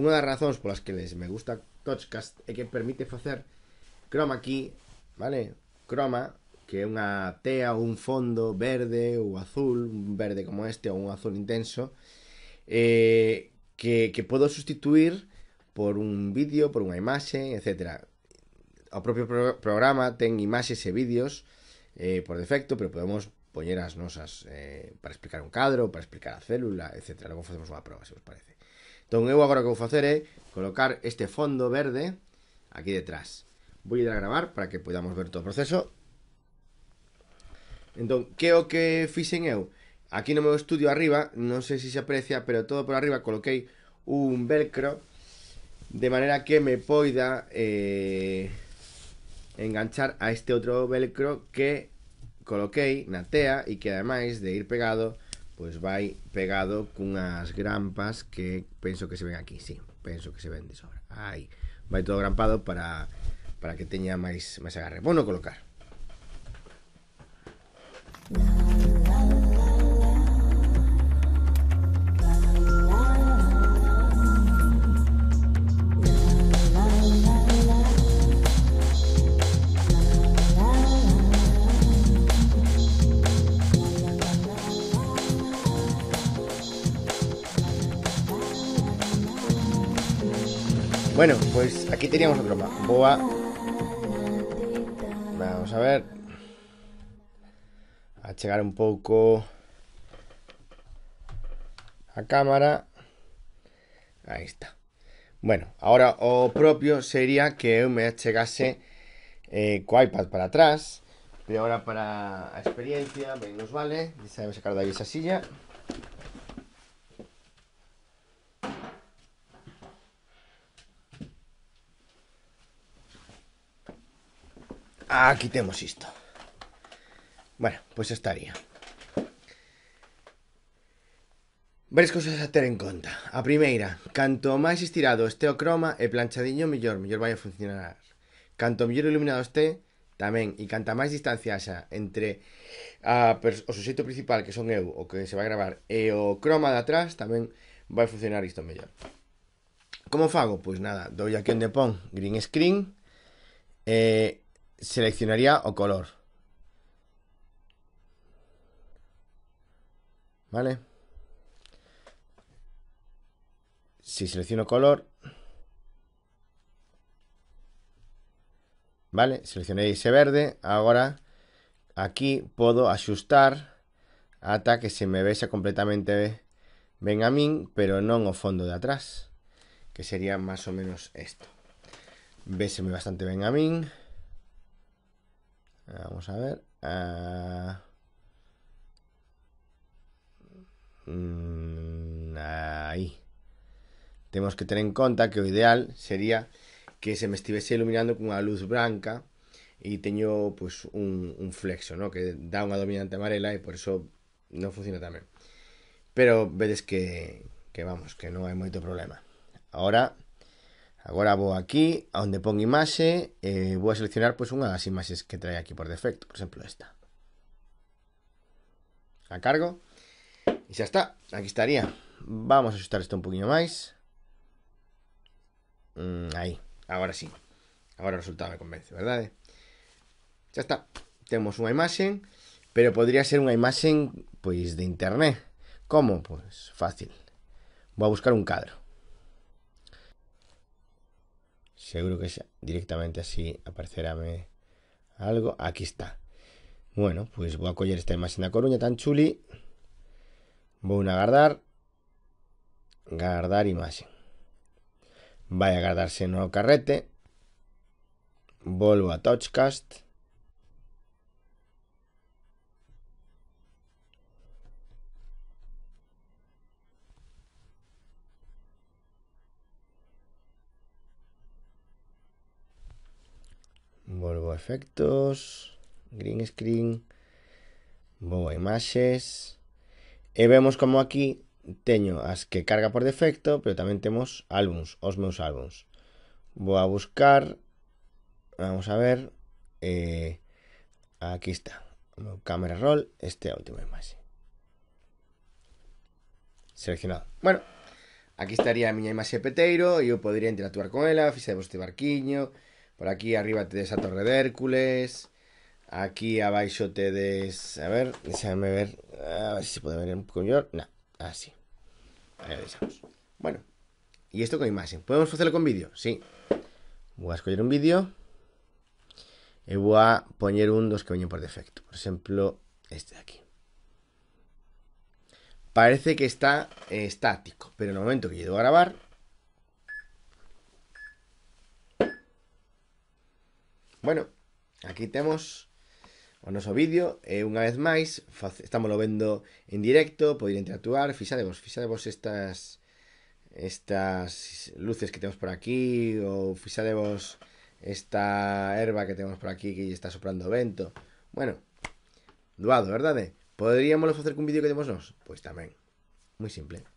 unha das razóns polas que les me gusta Touchcast é que permite facer croma aquí, vale? Croma, que é unha tea ou un fondo verde ou azul, un verde como este ou un azul intenso, eh, que, que podo sustituir por un vídeo, por unha imaxe, etc. O propio pro programa ten imaxes e vídeos eh, por defecto, pero podemos poñer as nosas eh, para explicar un cadro, para explicar a célula, etc. Logo facemos unha proba, se vos parece. Entonces, eu agora que a hacer es colocar este fondo verde aquí detrás. Voy a ir a grabar para que podamos ver todo el proceso. Entonces, ¿qué o que hice eu? Aquí no me estudio arriba, no sé si se aprecia, pero todo por arriba coloqué un velcro de manera que me pueda eh, enganchar a este otro velcro que coloqué na y que además de ir pegado pues vai pegado con unas grampas que pienso que se ven aquí, sí, pienso que se ven de sobra. ahí vai todo grampado para para que tenga más máis agarre. Bueno, colocar. Bueno, pues aquí teníamos otro más. Boa. Vamos a ver. A llegar un poco a cámara. Ahí está. Bueno, ahora o propio sería que me achegase eh, para atrás. Pero ahora para experiencia, veis nos vale. Sabemos sacar ahí esa silla. Aquí ah, quitemos isto. Bueno, pois estaría. Varias cousas a ter en conta. A primeira, canto máis estirado este o croma e planchadiño mellor, mellor vai a funcionar. Canto mellor iluminado este, tamén, e canta máis distancia xa entre a o suxeito principal, que son eu, o que se vai gravar, e o croma de atrás, tamén vai funcionar isto mellor. Como fago? Pois nada, dou aquí onde pon green screen, e eh, seleccionaría o color. ¿Vale? Si selecciono color... ¿Vale? Seleccioné ese verde. Ahora aquí puedo ajustar hasta que se me vea completamente Benjamín, pero no en el fondo de atrás. Que sería más o menos esto. muy bastante Benjamín. Eh, vamos a ver. Eh, mm, ahí. Tenemos que tener en cuenta que lo ideal sería que se me estuviese iluminando con una luz blanca y tengo pues un, flexo, ¿no? Que da una dominante amarela y por eso no funciona tan bien. Pero vedes que, que vamos, que no hay mucho problema. Ahora Ahora voy aquí, a donde pongo imagen, e voy a seleccionar pues, una de las imágenes que trae aquí por defecto, por ejemplo, esta. A cargo. Y e ya está, aquí estaría. Vamos a ajustar esto un poquito más. Mm, Ahí. Ahora sí. Ahora el resultado me convence, ¿verdad? Ya está, Tenemos una imagen. pero podría ser una imagen pues de internet. ¿Cómo? Pues fácil. Voy a buscar un cadro. Seguro que directamente así aparecerá algo. Aquí está. Bueno, pues voy a coger esta imagen la Coruña tan chuli. Voy a guardar. Guardar imagen. Vaya a guardarse en nuevo carrete. Vuelvo a Touchcast. efectos, green screen, vou a imaxes, e vemos como aquí teño as que carga por defecto, pero tamén temos álbums, os meus álbums. Vou a buscar, vamos a ver, eh, aquí está, o meu camera roll, este é a última imaxe. Seleccionado. Bueno, aquí estaría a miña imaxe peteiro e eu podría interactuar con ela, fixe vos este barquiño, Por aquí arriba te des a Torre de Hércules. Aquí abajo te des... A ver, déjame ver. A ver si se puede ver un poco mejor. No, así. Ah, Ahí lo Bueno. Y esto con imagen. ¿Podemos hacerlo con vídeo? Sí. Voy a escoger un vídeo. y voy a poner un dos que vino por defecto. Por ejemplo, este de aquí. Parece que está estático, pero en el momento que llego a grabar, Bueno, aquí temos o noso vídeo e unha vez máis estamos vendo en directo, poder interactuar, fixadevos, fixadevos estas estas luces que temos por aquí ou fixadevos esta erva que temos por aquí que está soprando vento. Bueno, doado, verdade? Poderíamoslo facer cun vídeo que temos nós? Pois tamén. Moi simple.